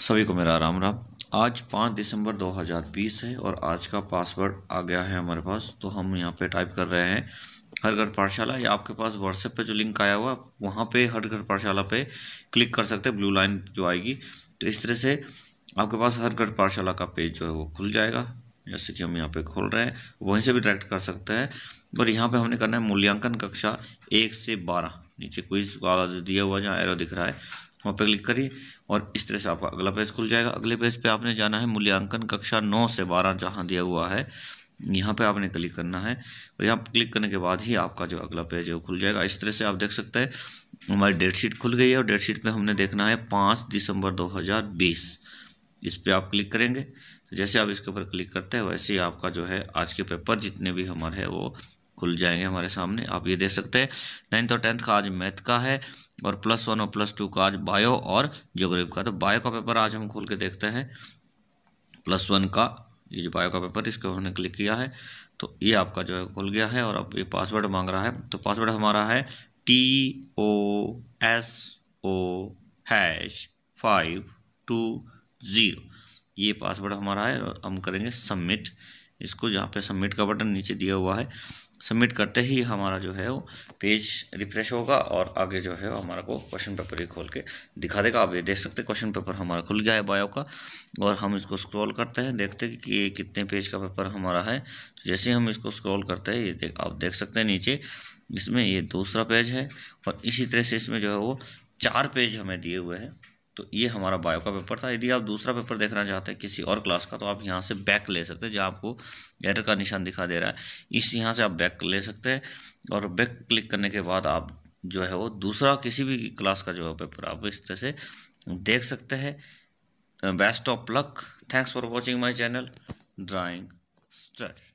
सभी को मेरा राम राम आज पाँच दिसंबर 2020 है और आज का पासवर्ड आ गया है हमारे पास तो हम यहाँ पे टाइप कर रहे हैं हर घर पाठशाला या आपके पास व्हाट्सएप पे जो लिंक आया हुआ वहाँ पे हर घर पाठशाला पे क्लिक कर सकते हैं ब्लू लाइन जो आएगी तो इस तरह से आपके पास हर घर पाठशाला का पेज जो है वो खुल जाएगा जैसे कि हम यहाँ पर खोल रहे हैं वहीं से भी डायरेक्ट कर सकते हैं और यहाँ पर हमने करना है मूल्यांकन कक्षा एक से बारह नीचे कोई वाला दिया हुआ जहाँ एरो दिख रहा है वहाँ पर क्लिक करिए और इस तरह से आपका अगला पेज खुल जाएगा अगले पेज पे आपने जाना है मूल्यांकन कक्षा नौ से बारह जहाँ दिया हुआ है यहाँ पे आपने क्लिक करना है और यहाँ क्लिक करने के बाद ही आपका जो अगला पेज है वो खुल जाएगा इस तरह से आप देख सकते हैं हमारी डेट शीट खुल गई है और डेट शीट पर हमने देखना है पाँच दिसंबर दो इस पर आप क्लिक करेंगे जैसे आप इसके ऊपर क्लिक करते हैं वैसे ही आपका जो है आज के पेपर जितने भी हमारे हैं वो खुल जाएंगे हमारे सामने आप ये देख सकते हैं नाइन्थ और टेंथ का आज मैथ का है और प्लस वन और प्लस टू का आज बायो और जोग्राफी का तो बायो का पेपर आज हम खोल के देखते हैं प्लस वन का ये जो बायो का पेपर इसके हमने क्लिक किया है तो ये आपका जो है खुल गया है और अब ये पासवर्ड मांग रहा है तो पासवर्ड हमारा है T O S O hash five two zero ये पासवर्ड हमारा है और हम करेंगे सबमिट इसको जहाँ पे सबमिट का बटन नीचे दिया हुआ है सबमिट करते ही हमारा जो है वो पेज रिफ्रेश होगा और आगे जो है हमारा को क्वेश्चन पेपर ही खोल के दिखा देगा आप ये देख सकते क्वेश्चन पेपर हमारा खुल गया है बायो का और हम इसको स्क्रॉल करते हैं देखते हैं कि ये कितने पेज का पेपर हमारा है तो जैसे हम इसको स्क्रॉल करते हैं ये देख आप देख सकते हैं नीचे इसमें ये दूसरा पेज है और इसी तरह से इसमें जो है वो चार पेज हमें दिए हुए हैं तो ये हमारा बायो का पेपर था यदि आप दूसरा पेपर देखना चाहते हैं किसी और क्लास का तो आप यहाँ से बैक ले सकते हैं जहाँ आपको एरर का निशान दिखा दे रहा है इस यहाँ से आप बैक ले सकते हैं और बैक क्लिक करने के बाद आप जो है वो दूसरा किसी भी क्लास का जो है पेपर आप इस तरह से देख सकते हैं best of luck thanks for watching my channel drawing study